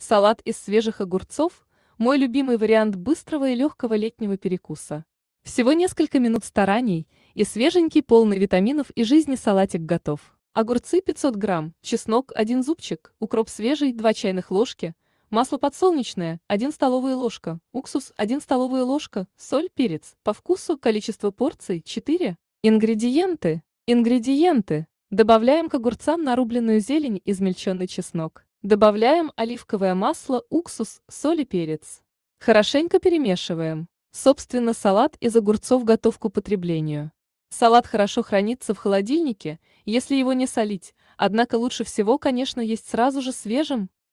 Салат из свежих огурцов – мой любимый вариант быстрого и легкого летнего перекуса. Всего несколько минут стараний, и свеженький, полный витаминов и жизни салатик готов. Огурцы 500 грамм, чеснок 1 зубчик, укроп свежий 2 чайных ложки, масло подсолнечное 1 столовая ложка, уксус 1 столовая ложка, соль, перец. По вкусу количество порций 4. Ингредиенты. Ингредиенты. Добавляем к огурцам нарубленную зелень и измельченный чеснок. Добавляем оливковое масло, уксус, соль и перец. Хорошенько перемешиваем. Собственно, салат из огурцов готов к употреблению. Салат хорошо хранится в холодильнике, если его не солить, однако лучше всего, конечно, есть сразу же свежим,